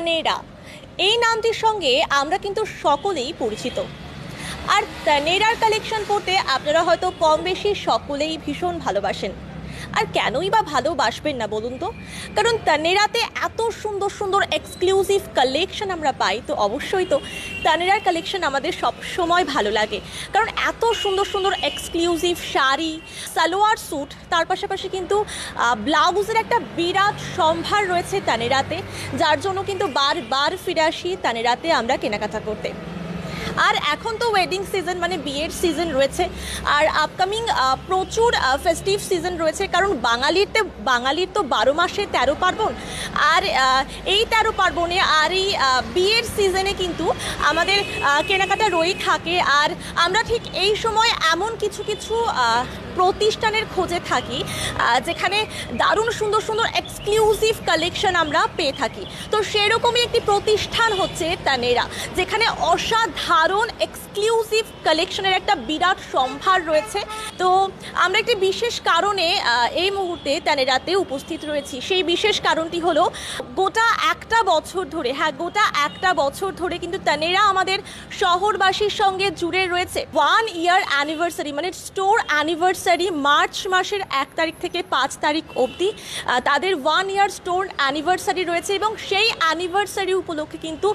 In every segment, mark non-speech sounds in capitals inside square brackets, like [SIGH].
তানেরা এই নামটির সঙ্গে আমরা কিন্তু সকলেই পরিচিত আর তানেরার কালেকশন পড়তে আপনারা হয়তো কম বেশি সকলেই ভীষণ ভালোবাসেন আর কেনই বা ভালোবাসবেন না বলুন তো কারণ তানেরাতে এত সুন্দর সুন্দর এক্সক্লুসিভ কালেকশন আমরা পাই তো অবশ্যই তো তানেরার কালেকশন আমাদের সব সময় ভালো লাগে কারণ এত সুন্দর সুন্দর এক্সক্লুসিভ শাড়ি সালোয়ার স্যুট তার পাশাপাশি কিন্তু ব্লাউজের একটা বিরাট সম্ভার রয়েছে তানেরাতে যার জন্য কিন্তু বারবার ফিরে আসি তানেরাতে আমরা কেনাকাটা করতে আর এখন তো ওয়েডিং সিজন মানে বিয়ের সিজন রয়েছে আর আপকামিং প্রচুর ফেস্টিভ সিজন রয়েছে কারণ বাঙালির তো বাঙালির তো বারো মাসে তেরো পার্বণ আর এই তেরো পার্বণে আর এই বিয়ের সিজনে কিন্তু আমাদের কেনাকাটা রয়েই থাকে আর আমরা ঠিক এই সময় এমন কিছু কিছু প্রতিষ্ঠানের খোঁজে থাকি যেখানে দারুণ সুন্দর সুন্দর এক্সক্লুসিভ কালেকশন আমরা পেয়ে থাকি তো সেরকমই একটি প্রতিষ্ঠান হচ্ছে তানেরা যেখানে অসাধারণ এক্সক্লুসিভ কালেকশনের একটা বিরাট সম্ভার রয়েছে তো আমরা একটি বিশেষ কারণে এই মুহূর্তে তানেরাতে উপস্থিত রয়েছি সেই বিশেষ কারণটি হলো গোটা একটা বছর ধরে হ্যাঁ গোটা একটা বছর ধরে কিন্তু তানেরা আমাদের শহরবাসীর সঙ্গে জুড়ে রয়েছে ওয়ান ইয়ার অ্যানিভার্সারি মানে স্টোর অ্যানিভার্সারি অ্যানিভার্সারি মার্চ মাসের এক তারিখ থেকে পাঁচ তারিখ অবধি তাদের ওয়ান ইয়ার স্টোর অ্যানিভার্সারি রয়েছে এবং সেই অ্যানিভার্সারি উপলক্ষে কিন্তু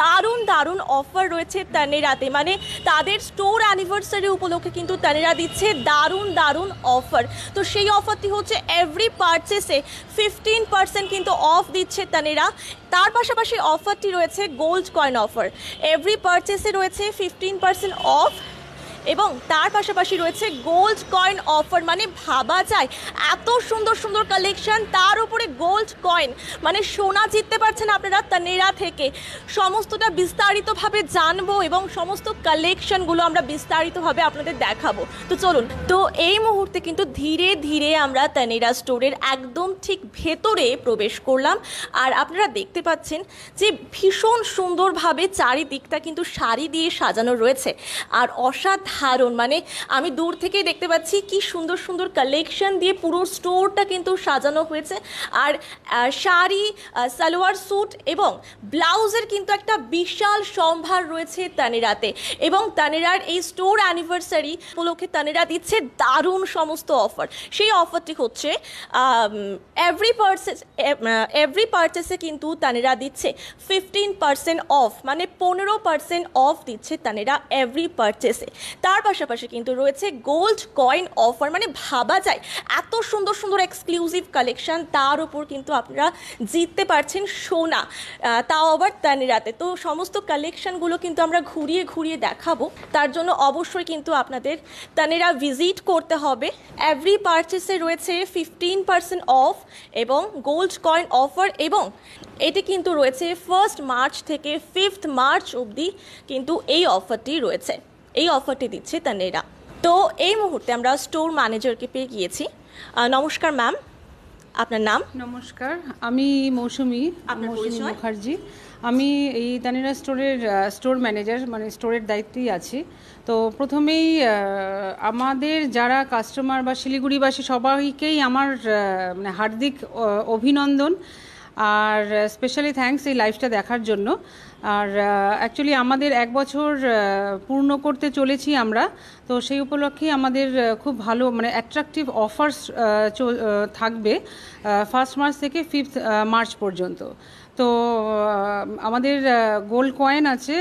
দারুণ দারুণ অফার রয়েছে তানেরাতে মানে তাদের স্টোর অ্যানিভার্সারি উপলক্ষে কিন্তু তানেরা দিচ্ছে দারুণ দারুণ অফার তো সেই অফারটি হচ্ছে এভরি পারচেসে ফিফটিন পার্সেন্ট কিন্তু অফ দিচ্ছে তানেরা তার পাশাপাশি অফারটি রয়েছে গোল্ড কয়েন অফার এভরি পারচেসে রয়েছে ফিফটিন পার্সেন্ট অফ এবং তার পাশাপাশি রয়েছে গোল্ড কয়েন অফার মানে ভাবা যায় এত সুন্দর সুন্দর কালেকশন তার উপরে গোল্ড কয়েন মানে সোনা জিততে পারছেন আপনারা তানেরা থেকে সমস্তটা বিস্তারিতভাবে জানবো এবং সমস্ত কালেকশনগুলো আমরা বিস্তারিতভাবে আপনাদের দেখাবো তো চলুন তো এই মুহূর্তে কিন্তু ধীরে ধীরে আমরা তানেরা স্টোরের একদম ঠিক ভেতরে প্রবেশ করলাম আর আপনারা দেখতে পাচ্ছেন যে ভীষণ সুন্দরভাবে চারিদিকটা কিন্তু শাড়ি দিয়ে সাজানো রয়েছে আর অসাধ দারুণ মানে আমি দূর থেকেই দেখতে পাচ্ছি কি সুন্দর সুন্দর কালেকশন দিয়ে পুরো স্টোরটা কিন্তু সাজানো হয়েছে আর শাড়ি সালোয়ার স্যুট এবং ব্লাউজের কিন্তু একটা বিশাল সম্ভার রয়েছে তানেরাতে এবং তানেরার এই স্টোর অ্যানিভার্সারি উপলক্ষে তানেরা দিচ্ছে দারুণ সমস্ত অফার সেই অফারটি হচ্ছে এভরি পার্সেস এভরি পার্চেসে কিন্তু তানেরা দিচ্ছে ফিফটিন পার্সেন্ট অফ মানে পনেরো পার্সেন্ট অফ দিচ্ছে তানেরা এভরি পার্চেসে তার পাশাপাশি কিন্তু রয়েছে গোল্ড কয়েন অফার মানে ভাবা যায় এত সুন্দর সুন্দর এক্সক্লুসিভ কালেকশন তার উপর কিন্তু আপনারা জিততে পারছেন সোনা তাও আবার তানি রাতে তো সমস্ত কালেকশনগুলো কিন্তু আমরা ঘুরিয়ে ঘুরিয়ে দেখাবো তার জন্য অবশ্যই কিন্তু আপনাদের তানেরা ভিজিট করতে হবে এভরি পারচেসে রয়েছে ফিফটিন পার্সেন্ট অফ এবং গোল্ড কয়েন অফার এবং এটি কিন্তু রয়েছে ফার্স্ট মার্চ থেকে ফিফথ মার্চ অবধি কিন্তু এই অফারটি রয়েছে এই অফারটি দিচ্ছে তানেরা তো এই মুহূর্তে আমরা স্টোর ম্যানেজারকে পেয়ে গিয়েছি নমস্কার ম্যাম আপনার নাম নমস্কার আমি মৌসুমি মৌসুমি মুখার্জি আমি এই তানেরা স্টোরের স্টোর ম্যানেজার মানে স্টোরের দায়িত্বেই আছি তো প্রথমেই আমাদের যারা কাস্টমার বা শিলিগুড়িবাসী সবাইকেই আমার মানে হার্দিক অভিনন্দন আর স্পেশালি থ্যাংকস এই লাইফটা দেখার জন্য আর অ্যাকচুয়ালি আমাদের এক বছর পূর্ণ করতে চলেছি আমরা তো সেই উপলক্ষে আমাদের খুব ভালো মানে অ্যাট্রাকটিভ অফার্স থাকবে ফার্স্ট মার্চ থেকে ফিফথ মার্চ পর্যন্ত তো আমাদের গোল্ড কয়েন আছে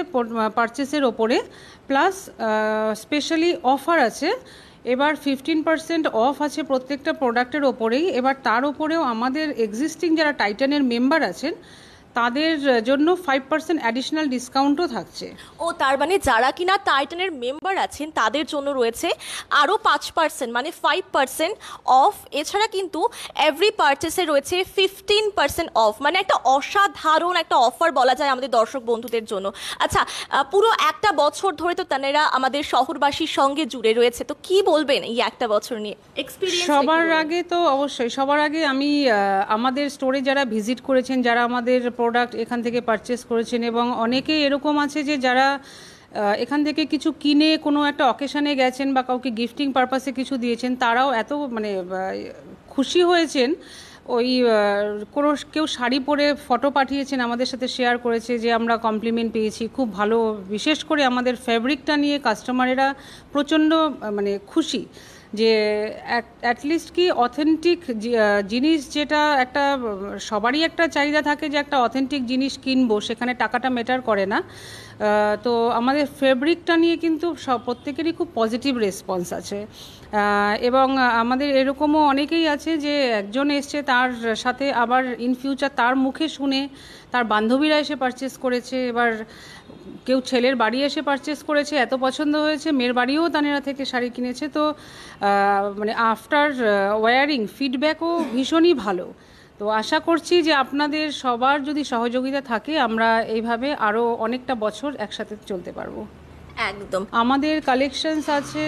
পারচেসের ওপরে প্লাস স্পেশালি অফার আছে এবার ফিফটিন পার্সেন্ট অফ আছে প্রত্যেকটা প্রোডাক্টের ওপরেই এবার তার ওপরেও আমাদের এক্সিস্টিং যারা টাইটানের মেম্বার আছেন তাদের জন্য ফাইভ পার্সেন্ট অ্যাডিশনাল ডিসকাউন্টও থাকছে ও তার মানে যারা কিনা টাইটানের মেম্বার আছেন তাদের জন্য রয়েছে আরও পাঁচ পার্সেন্ট মানে ফাইভ পার্সেন্ট অফ এছাড়া কিন্তু এভরি পারচেসে রয়েছে ফিফটিন পার্সেন্ট অফ মানে একটা অসাধারণ একটা অফার বলা যায় আমাদের দর্শক বন্ধুদের জন্য আচ্ছা পুরো একটা বছর ধরে তো তানেরা আমাদের শহরবাসীর সঙ্গে জুড়ে রয়েছে তো কি বলবেন এই একটা বছর নিয়ে এক্সপিরিয়েন্স সবার আগে তো অবশ্যই সবার আগে আমি আমাদের স্টোরে যারা ভিজিট করেছেন যারা আমাদের প্রোডাক্ট এখান থেকে পারচেস করেছেন এবং অনেকে এরকম আছে যে যারা এখান থেকে কিছু কিনে কোনো একটা অকেশানে গেছেন বা কাউকে গিফটিং পারপাসে কিছু দিয়েছেন তারাও এত মানে খুশি হয়েছেন ওই কোনো কেউ শাড়ি পরে ফটো পাঠিয়েছেন আমাদের সাথে শেয়ার করেছে যে আমরা কমপ্লিমেন্ট পেয়েছি খুব ভালো বিশেষ করে আমাদের ফ্যাব্রিকটা নিয়ে কাস্টমারেরা প্রচণ্ড মানে খুশি যে অ্যাটলিস্ট কি অথেন্টিক জিনিস যেটা একটা সবারই একটা চাহিদা থাকে যে একটা অথেন্টিক জিনিস কিনবো সেখানে টাকাটা মেটার করে না তো আমাদের ফেব্রিকটা নিয়ে কিন্তু সব প্রত্যেকেরই খুব পজিটিভ রেসপন্স আছে এবং আমাদের এরকমও অনেকেই আছে যে একজন এসছে তার সাথে আবার ইন ফিউচার তার মুখে শুনে তার বান্ধবীরা এসে পারচেস করেছে এবার কেউ ছেলের বাড়ি এসে পারচেস করেছে এত পছন্দ হয়েছে মেয়ের বাড়িও তানেরা থেকে শাড়ি কিনেছে তো মানে আফটার ওয়ারিং ফিডব্যাকও ভীষণই ভালো তো আশা করছি যে আপনাদের সবার যদি সহযোগিতা থাকে আমরা এইভাবে আরও অনেকটা বছর একসাথে চলতে পারবো একদম আমাদের কালেকশনস আছে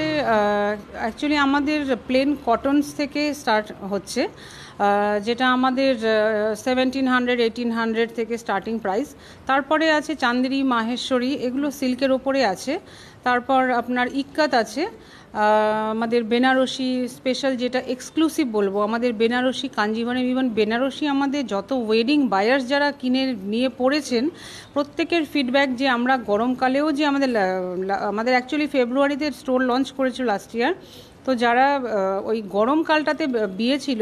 অ্যাকচুয়ালি আমাদের প্লেন কটনস থেকে স্টার্ট হচ্ছে যেটা আমাদের সেভেন্টিন হান্ড্রেড এইটিন হান্ড্রেড থেকে স্টার্টিং প্রাইস তারপরে আছে চান্দেরি মাহেশ্বরী এগুলো সিল্কের ওপরে আছে তারপর আপনার ইক্কাত আছে আমাদের বেনারসি স্পেশাল যেটা এক্সক্লুসিভ বলবো আমাদের বেনারসি কাঞ্জিবনে ইভেন বেনারসি আমাদের যত ওয়েডিং বায়ার্স যারা কিনে নিয়ে পড়েছেন প্রত্যেকের ফিডব্যাক যে আমরা গরমকালেও যে আমাদের আমাদের অ্যাকচুয়ালি ফেব্রুয়ারিতে স্টোর লঞ্চ করেছিল লাস্ট ইয়ার তো যারা ওই গরমকালটাতে বিয়ে ছিল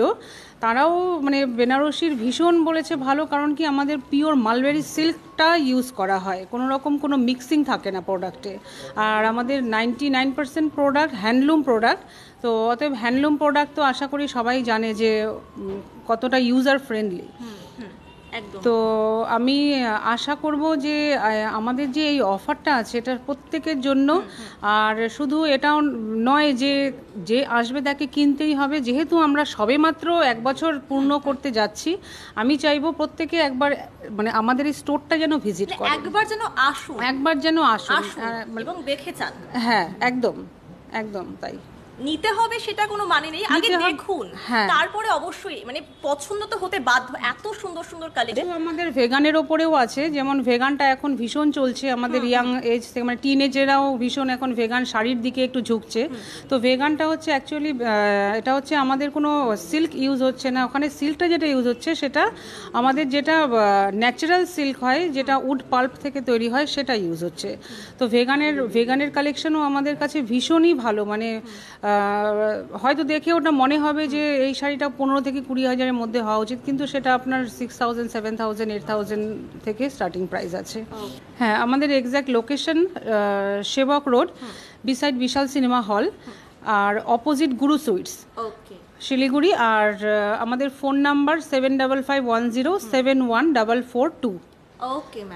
তারাও মানে বেনারসির ভীষণ বলেছে ভালো কারণ কি আমাদের পিওর মালবেরি সিল্কটা ইউজ করা হয় কোনো রকম কোনো মিক্সিং থাকে না প্রোডাক্টে আর আমাদের ninety nine percent product handloom product তো অতএব হ্যান্ডলুম প্রোডাক্ট তো আশা করি সবাই জানে যে কতটা ইউজার ফ্রেন্ডলি তো আমি আশা করব যে আমাদের যে এই অফারটা আছে এটা প্রত্যেকের জন্য আর শুধু এটাও নয় যে যে আসবে তাকে কিনতেই হবে যেহেতু আমরা সবে মাত্র এক বছর পূর্ণ আচ্ছা। করতে যাচ্ছি আমি চাইবো প্রত্যেকে একবার মানে আমাদের এই স্টোরটা যেন ভিজিট মানে করে একবার যেন আসুন একবার যেন আসুন মানে এবং দেখে চান হ্যাঁ একদম একদম তাই নিতে হবে সেটা কোনো মানে নেই আগে দেখুন হ্যাঁ। তারপরে অবশ্যই মানে পছন্দ তো হতে বাধ্য এত সুন্দর সুন্দর কালেকশন আমাদের ভেগানের ওপরেও আছে যেমন ভেগানটা এখন ভীষণ চলছে আমাদের ইয়াং এজ থেকে মানে টিন এজেরাও ভীষণ এখন ভেগান শাড়ির দিকে একটু ঝুঁকছে তো ভেগানটা হচ্ছে অ্যাকচুয়ালি এটা হচ্ছে আমাদের কোনো সিল্ক ইউজ হচ্ছে না ওখানে সিল্কটা যেটা ইউজ হচ্ছে সেটা আমাদের যেটা ন্যাচারাল সিল্ক হয় যেটা উড পাল্প থেকে তৈরি হয় সেটা ইউজ হচ্ছে তো ভেগানের ভেগানের কালেকশনও আমাদের কাছে ভীষণই ভালো মানে হয়তো দেখে ওটা মনে হবে যে এই শাড়িটা পনেরো থেকে কুড়ি হাজারের মধ্যে হওয়া উচিত কিন্তু সেটা আপনার six thousand seven thousand eight thousand থেকে স্টার্টিং প্রাইস আছে হ্যাঁ আমাদের exact location Sevoke road beside Vishal cinema hall আর অপোজিট গুরু সুইটস শিলিগুড়ি আর আমাদের phone number seven double five one zero seven one double four two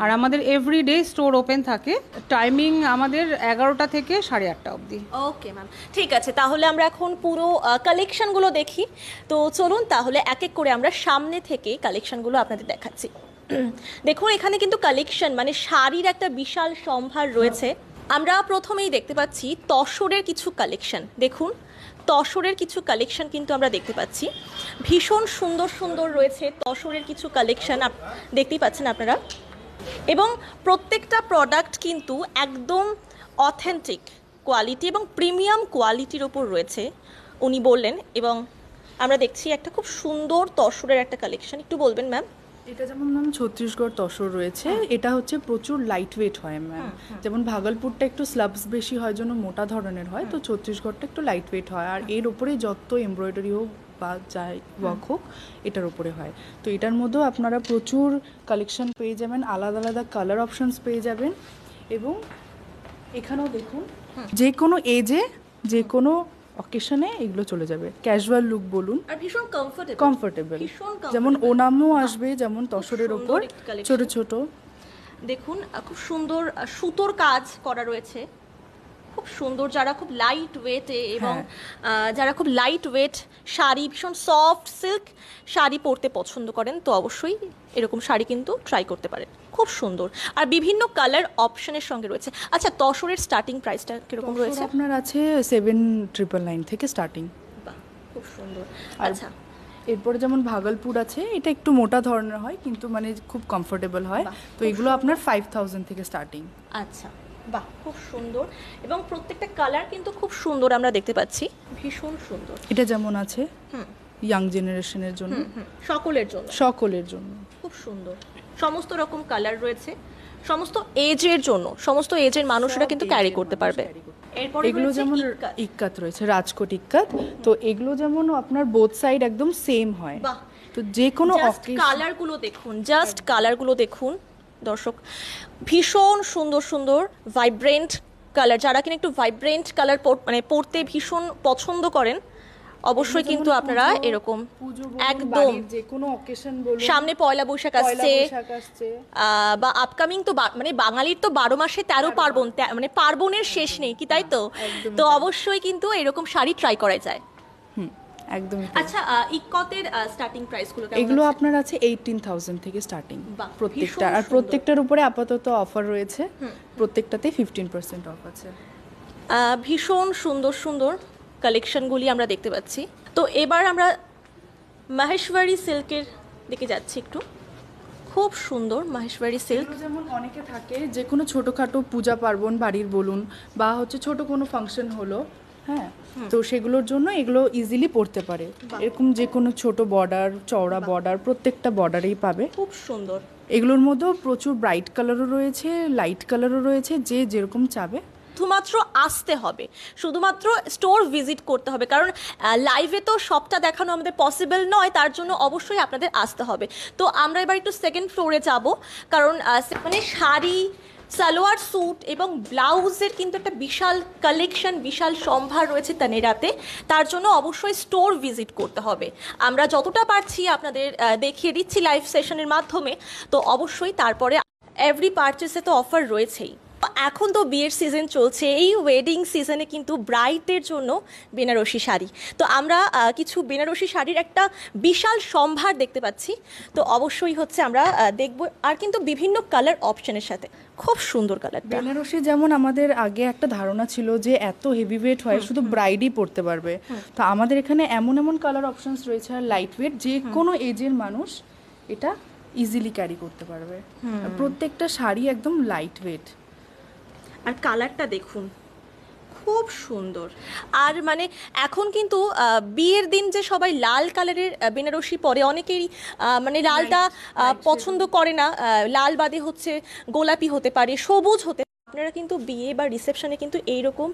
আর আমাদের এভরিডে স্টোর ওপেন থাকে টাইমিং আমাদের এগারোটা থেকে সাড়ে আটটা অবধি ওকে ম্যাম ঠিক আছে তাহলে আমরা এখন পুরো কালেকশনগুলো দেখি তো চলুন তাহলে এক এক করে আমরা সামনে থেকে কালেকশনগুলো আপনাদের দেখাচ্ছি [CLEARS THROAT] দেখুন এখানে কিন্তু কালেকশন মানে শাড়ির একটা বিশাল সম্ভার রয়েছে আমরা প্রথমেই দেখতে পাচ্ছি তসরের কিছু কালেকশন দেখুন তসরের কিছু কালেকশন কিন্তু আমরা দেখতে পাচ্ছি ভীষণ সুন্দর সুন্দর রয়েছে তসরের কিছু কালেকশন দেখতেই পাচ্ছেন আপনারা এবং প্রত্যেকটা প্রোডাক্ট কিন্তু একদম অথেন্টিক কোয়ালিটি এবং প্রিমিয়াম কোয়ালিটির ওপর রয়েছে উনি বললেন এবং আমরা দেখছি একটা খুব সুন্দর তসরের একটা কালেকশন একটু বলবেন ম্যাম এটা যেমন ম্যাম ছত্তিশগড় তসর রয়েছে এটা হচ্ছে প্রচুর লাইট ওয়েট হয় ম্যাম যেমন ভাগলপুরটা একটু স্লাবস বেশি হয় জন্য মোটা ধরনের হয় তো ছত্তিশগড়টা একটু লাইট ওয়েট হয় আর এর উপরে যত এমব্রয়ডারি হোক বা যাই ওয়াক হোক এটার উপরে হয় তো এটার মধ্যেও আপনারা প্রচুর কালেকশন পেয়ে যাবেন আলাদা আলাদা কালার অপশনস পেয়ে যাবেন এবং এখানেও দেখুন যে কোনো এজে যে কোনো অকেশনে এগুলো চলে যাবে ক্যাজুয়াল লুক বলুন আর ভীষণ কমফোর্টেবল যেমন ওনামও আসবে যেমন তসরের ওপর ছোট ছোট দেখুন খুব সুন্দর সুতোর কাজ করা রয়েছে খুব সুন্দর যারা খুব লাইট ওয়েটে এবং হ্যাঁ। যারা খুব লাইট ওয়েট শাড়ি ভীষণ সফট সিল্ক শাড়ি পরতে পছন্দ করেন তো অবশ্যই এরকম শাড়ি কিন্তু ট্রাই করতে পারেন খুব সুন্দর আর বিভিন্ন কালার অপশনের সঙ্গে রয়েছে আচ্ছা তসরের স্টার্টিং প্রাইসটা কীরকম রয়েছে আপনার আছে সেভেন ট্রিপল নাইন থেকে স্টার্টিং খুব সুন্দর আচ্ছা এরপরে যেমন ভাগলপুর আছে এটা একটু মোটা ধরনের হয় কিন্তু মানে খুব কমফোর্টেবল হয় তো এগুলো আপনার ফাইভ থাউজেন্ড থেকে স্টার্টিং আচ্ছা বাহ খুব সুন্দর এবং প্রত্যেকটা কালার কিন্তু খুব সুন্দর আমরা দেখতে পাচ্ছি ভীষণ সুন্দর এটা যেমন আছে হুম ইয়াং জেনারেশনের জন্য সকলের জন্য সকলের জন্য খুব সুন্দর সমস্ত রকম কালার রয়েছে সমস্ত এজের জন্য সমস্ত এজের মানুষরা কিন্তু ক্যারি করতে পারবে এগুলো যেমন ইক্কাত রয়েছে রাজকোট ইক্কাত তো এগুলো যেমন আপনার বোথ সাইড একদম সেম হয় তো যে কোনো কালারগুলো দেখুন জাস্ট কালারগুলো দেখুন দর্শক ভীষণ সুন্দর সুন্দর ভাইব্রেন্ট কালার যারা কিনা একটু ভাইব্রেন্ট কালার মানে পড়তে ভীষণ পছন্দ করেন অবশ্যই কিন্তু আপনারা এরকম একদম কোনো সামনে পয়লা বৈশাখ আসছে বা আপকামিং তো মানে বাঙালির তো বারো মাসে তেরো পার্বণ মানে পার্বণের শেষ নেই কি তাই তো তো অবশ্যই কিন্তু এরকম শাড়ি ট্রাই করা যায় একদম আচ্ছা ইকতের স্টার্টিং প্রাইসগুলো এগুলো আপনার আছে এইটিন থাউজেন্ড থেকে স্টার্টিং প্রত্যেকটা আর প্রত্যেকটার উপরে আপাতত অফার রয়েছে প্রত্যেকটাতে ফিফটিন পার্সেন্ট অফ আছে ভীষণ সুন্দর সুন্দর কালেকশনগুলি আমরা দেখতে পাচ্ছি তো এবার আমরা মাহেশ্বরী সিল্কের দিকে যাচ্ছি একটু খুব সুন্দর মাহেশ্বরী সিল্ক যেমন অনেকে থাকে যে কোনো ছোটোখাটো পূজা পার্বণ বাড়ির বলুন বা হচ্ছে ছোট কোনো ফাংশন হলো হ্যাঁ তো সেগুলোর জন্য এগুলো ইজিলি পড়তে পারে এরকম যে কোনো ছোট বর্ডার চওড়া বর্ডার প্রত্যেকটা বর্ডারেই পাবে খুব সুন্দর এগুলোর মধ্যেও প্রচুর ব্রাইট কালারও রয়েছে লাইট কালারও রয়েছে যে যেরকম চাবে শুধুমাত্র আসতে হবে শুধুমাত্র স্টোর ভিজিট করতে হবে কারণ লাইভে তো সবটা দেখানো আমাদের পসিবল নয় তার জন্য অবশ্যই আপনাদের আসতে হবে তো আমরা এবার একটু সেকেন্ড ফ্লোরে যাব কারণ মানে শাড়ি সালোয়ার স্যুট এবং ব্লাউজের কিন্তু একটা বিশাল কালেকশন বিশাল সম্ভার রয়েছে তানেরাতে তার জন্য অবশ্যই স্টোর ভিজিট করতে হবে আমরা যতটা পারছি আপনাদের দেখিয়ে দিচ্ছি লাইভ সেশনের মাধ্যমে তো অবশ্যই তারপরে এভরি পারচেসে তো অফার রয়েছেই এখন তো বিয়ের সিজন চলছে এই ওয়েডিং সিজনে কিন্তু ব্রাইটের জন্য বেনারসি শাড়ি তো আমরা কিছু বেনারসি শাড়ির একটা বিশাল সম্ভার দেখতে পাচ্ছি তো অবশ্যই হচ্ছে আমরা দেখব আর কিন্তু বিভিন্ন কালার অপশনের সাথে খুব সুন্দর কালার বেনারসি যেমন আমাদের আগে একটা ধারণা ছিল যে এত হেভি ওয়েট হয় শুধু ব্রাইডই পড়তে পারবে তো আমাদের এখানে এমন এমন কালার অপশনস রয়েছে আর লাইট ওয়েট যে কোনো এজের মানুষ এটা ইজিলি ক্যারি করতে পারবে প্রত্যেকটা শাড়ি একদম লাইট ওয়েট আর কালারটা দেখুন খুব সুন্দর আর মানে এখন কিন্তু বিয়ের দিন যে সবাই লাল কালারের বেনারসি পরে অনেকেরই মানে লালটা পছন্দ করে না লাল বাদে হচ্ছে গোলাপি হতে পারে সবুজ হতে আপনারা কিন্তু বিয়ে বা রিসেপশনে কিন্তু এইরকম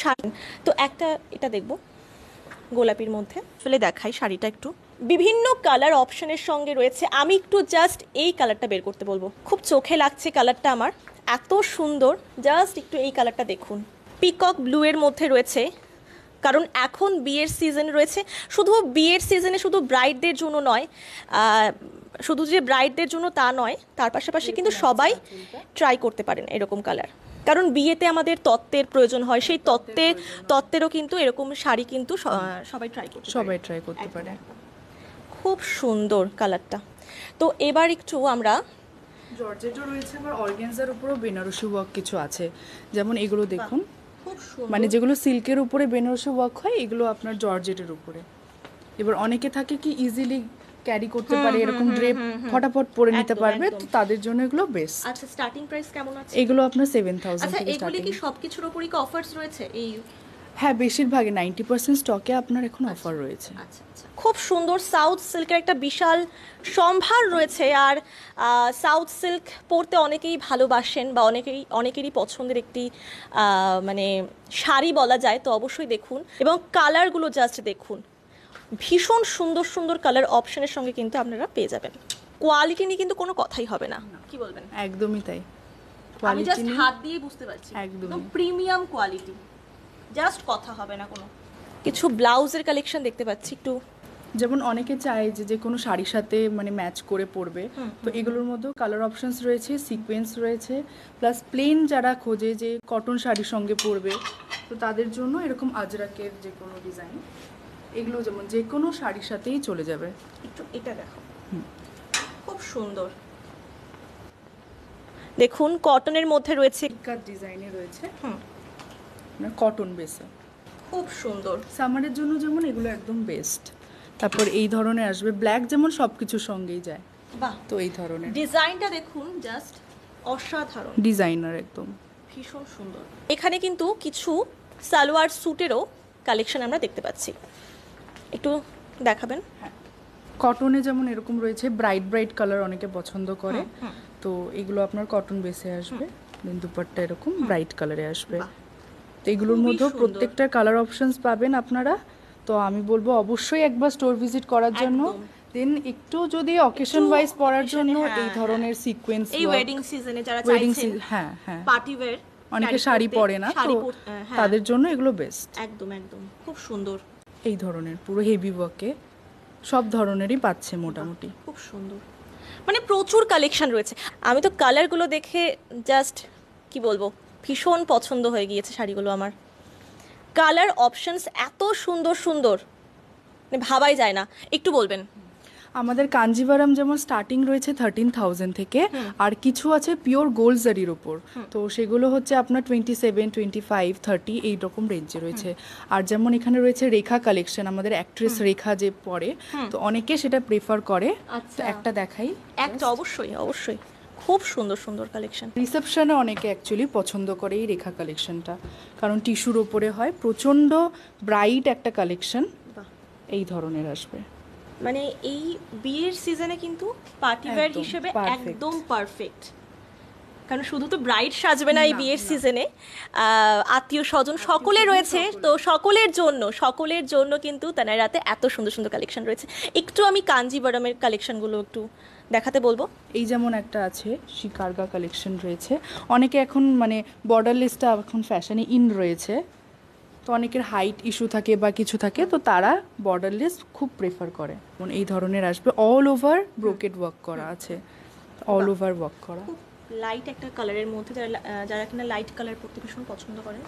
শাড়ি তো একটা এটা দেখব গোলাপির মধ্যে ফেলে দেখাই শাড়িটা একটু বিভিন্ন কালার অপশনের সঙ্গে রয়েছে আমি একটু জাস্ট এই কালারটা বের করতে বলবো খুব চোখে লাগছে কালারটা আমার এত সুন্দর জাস্ট একটু এই কালারটা দেখুন পিকক ব্লুয়ের মধ্যে রয়েছে কারণ এখন বিয়ের সিজন রয়েছে শুধু বিয়ের সিজনে শুধু ব্রাইডদের জন্য নয় শুধু যে ব্রাইডদের জন্য তা নয় তার পাশাপাশি কিন্তু সবাই ট্রাই করতে পারেন এরকম কালার কারণ বিয়েতে আমাদের তত্ত্বের প্রয়োজন হয় সেই তত্ত্বের তত্ত্বেরও কিন্তু এরকম শাড়ি কিন্তু সবাই ট্রাই করতে সবাই ট্রাই করতে পারে খুব সুন্দর কালারটা তো এবার একটু আমরা জর্জেটও রয়েছে আবার অর্গেনজার উপরেও বেনারসি ওয়ার্ক কিছু আছে যেমন এগুলো দেখুন মানে যেগুলো সিল্কের উপরে বেনারসি ওয়ার্ক হয় এগুলো আপনার জর্জেটের উপরে এবার অনেকে থাকে কি ইজিলি ক্যারি করতে পারে এরকম ড্রেপ ফটাফট পরে নিতে পারবে তো তাদের জন্য এগুলো বেস্ট আচ্ছা স্টার্টিং প্রাইস কেমন আছে এগুলো আপনার 7000 আচ্ছা এগুলো কি সবকিছুর উপরই কি অফারস রয়েছে এই হ্যাঁ বেশিরভাগই নাইনটি পার্সেন্ট স্টকে আপনার এখন অফার আচ্ছা, রয়েছে আচ্ছা, আচ্ছা। খুব সুন্দর সাউথ সিল্কের একটা বিশাল সম্ভার রয়েছে আর সাউথ সিল্ক পরতে অনেকেই ভালোবাসেন বা অনেকেই অনেকেরই পছন্দের একটি মানে শাড়ি বলা যায় তো অবশ্যই দেখুন এবং কালারগুলো জাস্ট দেখুন ভীষণ সুন্দর সুন্দর কালার অপশনের সঙ্গে কিন্তু আপনারা পেয়ে যাবেন কোয়ালিটি নিয়ে কিন্তু কোনো কথাই হবে না কি বলবেন একদমই তাই আমি জাস্ট হাত দিয়ে বুঝতে পারছি একদম প্রিমিয়াম কোয়ালিটি জাস্ট কথা হবে না কোনো কিছু ব্লাউজের কালেকশন দেখতে পাচ্ছি একটু যেমন অনেকে চায় যে যে কোনো শাড়ির সাথে মানে ম্যাচ করে পরবে তো এগুলোর মধ্যেও কালার অপশনস রয়েছে সিকোয়েন্স রয়েছে প্লাস প্লেন যারা খোঁজে যে কটন শাড়ির সঙ্গে পরবে তো তাদের জন্য এরকম আজরাকের যে কোনো ডিজাইন এগুলো যেমন যে কোনো শাড়ির সাথেই চলে যাবে একটু এটা দেখো খুব সুন্দর দেখুন কটনের মধ্যে রয়েছে ডিজাইনে রয়েছে হুম আপনার কটন বেসে খুব সুন্দর সামারের জন্য যেমন এগুলো একদম বেস্ট তারপর এই ধরনের আসবে ব্ল্যাক যেমন সব কিছুর সঙ্গেই যায় বাহ তো এই ধরনের ডিজাইনটা দেখুন জাস্ট অসাধারণ ডিজাইনার একদম ভীষণ সুন্দর এখানে কিন্তু কিছু সালোয়ার স্যুটেরও কালেকশন আমরা দেখতে পাচ্ছি একটু দেখাবেন কটনে হ্যাঁ। যেমন এরকম রয়েছে ব্রাইট ব্রাইট কালার অনেকে পছন্দ করে তো এগুলো আপনার কটন বেসে আসবে দেন দুপাট্টা এরকম ব্রাইট কালারে আসবে তো এগুলোর মধ্যেও প্রত্যেকটার কালার অপশানস পাবেন আপনারা তো আমি বলবো অবশ্যই একবার স্টোর ভিজিট করার জন্য দেন একটু যদি অকেশন ওয়াইজ পরার জন্য হ্যাঁ, এই হ্যাঁ। ধরনের সিকোয়েন্স এই ওয়েডিং সিজনে যারা চাইছেন হ্যাঁ হ্যাঁ পার্টি ওয়্যার অনেকে শাড়ি পরে না তো হ্যাঁ, তাদের জন্য এগুলো বেস্ট একদম একদম খুব সুন্দর এই ধরনের পুরো হেভি ওয়ার্কে সব ধরনেরই পাচ্ছে মোটামুটি খুব সুন্দর মানে প্রচুর কালেকশন রয়েছে আমি তো কালারগুলো দেখে জাস্ট কি বলবো ভীষণ পছন্দ হয়ে গিয়েছে শাড়িগুলো আমার কালার অপশনস এত সুন্দর সুন্দর মানে ভাবাই যায় না একটু বলবেন আমাদের কাঞ্জিভারাম যেমন স্টার্টিং রয়েছে থার্টিন থাউজেন্ড থেকে আর কিছু আছে পিওর গোল্ড জারির ওপর তো সেগুলো হচ্ছে আপনার twenty seven twenty five thirty এইরকম রেঞ্জে রয়েছে আর যেমন এখানে রয়েছে রেখা কালেকশন আমাদের অ্যাক্ট্রেস রেখা যে পড়ে তো অনেকে সেটা প্রেফার করে আচ্ছা। একটা দেখাই একটা অবশ্যই অবশ্যই খুব সুন্দর সুন্দর কালেকশন রিসেপশনে অনেকে অ্যাকচুয়ালি পছন্দ করে এই রেখা কালেকশনটা কারণ টিস্যুর ওপরে হয় প্রচণ্ড ব্রাইট একটা কালেকশন এই ধরনের আসবে মানে এই বিয়ের সিজনে কিন্তু পার্টি ওয়্যার হিসেবে একদম পারফেক্ট কারণ শুধু তো ব্রাইট সাজবে না এই বিয়ের সিজনে আত্মীয় স্বজন সকলে রয়েছে তো সকলের জন্য সকলের জন্য কিন্তু তেনার রাতে এত সুন্দর সুন্দর কালেকশন রয়েছে একটু আমি কাঞ্জিবরমের কালেকশনগুলো একটু দেখাতে বলবো এই যেমন একটা আছে শিকারগা কালেকশন রয়েছে অনেকে এখন মানে বর্ডারলেসটা এখন ফ্যাশনে ইন রয়েছে তো অনেকের হাইট ইস্যু থাকে বা কিছু থাকে তো তারা বর্ডারলেস খুব প্রেফার করে এই ধরনের আসবে অল ওভার ব্রোকেট ওয়ার্ক করা আছে অল ওভার ওয়ার্ক করা লাইট একটা কালারের মধ্যে যারা যারা কিনা লাইট কালার পরতে ভীষণ পছন্দ করে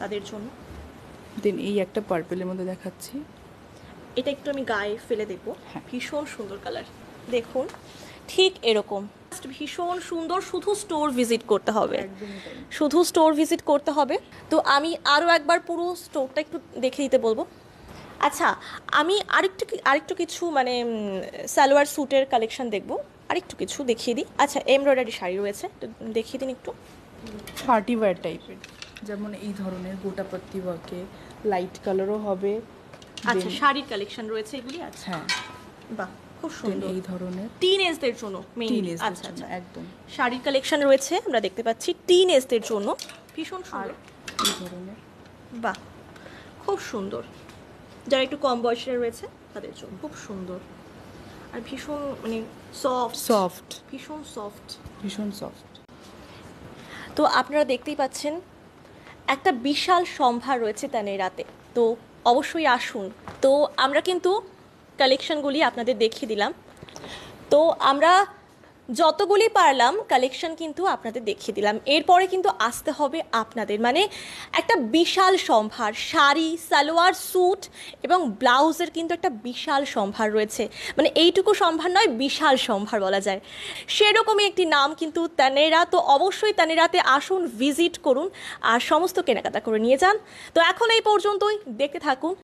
তাদের জন্য দেন এই একটা পার্পেলের মধ্যে দেখাচ্ছি এটা একটু আমি গায়ে ফেলে দেবো হ্যাঁ। ভীষণ সুন্দর কালার দেখুন ঠিক এরকম ভীষণ সুন্দর শুধু স্টোর ভিজিট করতে হবে শুধু স্টোর ভিজিট করতে হবে তো আমি আরও একবার পুরো স্টোরটা একটু দেখে দিতে বলবো আচ্ছা আমি আরেকটু আরেকটু কিছু মানে সালোয়ার স্যুটের কালেকশন দেখবো আরেকটু কিছু দেখিয়ে দিই আচ্ছা এমব্রয়ডারি শাড়ি রয়েছে তো দেখিয়ে দিন একটু পার্টি ওয়্যার টাইপের যেমন এই ধরনের গোটাপত্তি ওয়ার্কে লাইট কালারও হবে আচ্ছা শাড়ির কালেকশন রয়েছে এগুলি আচ্ছা হ্যাঁ বাহ খুব সুন্দর এই ধরনের টিনেজদের জন্য মেইন আচ্ছা আচ্ছা একদম শাড়ির কালেকশন রয়েছে আমরা দেখতে পাচ্ছি টিনেজদের জন্য ভীষণ সুন্দর এই ধরনের বাহ খুব সুন্দর যারা একটু কম বয়সের রয়েছে তাদের জন্য খুব সুন্দর আর ভীষণ মানে সফট সফট ভীষণ সফট ভীষণ সফট তো আপনারা দেখতেই পাচ্ছেন একটা বিশাল সম্ভার রয়েছে তানের রাতে তো অবশ্যই আসুন তো আমরা কিন্তু কালেকশনগুলি আপনাদের দেখিয়ে দিলাম তো আমরা যতগুলি পারলাম কালেকশন কিন্তু আপনাদের দেখিয়ে দিলাম এরপরে কিন্তু আসতে হবে আপনাদের মানে একটা বিশাল সম্ভার শাড়ি সালোয়ার স্যুট এবং ব্লাউজের কিন্তু একটা বিশাল সম্ভার রয়েছে মানে এইটুকু সম্ভার নয় বিশাল সম্ভার বলা যায় সেরকমই একটি নাম কিন্তু তানেরা তো অবশ্যই তানেরাতে আসুন ভিজিট করুন আর সমস্ত কেনাকাটা করে নিয়ে যান তো এখন এই পর্যন্তই দেখে থাকুন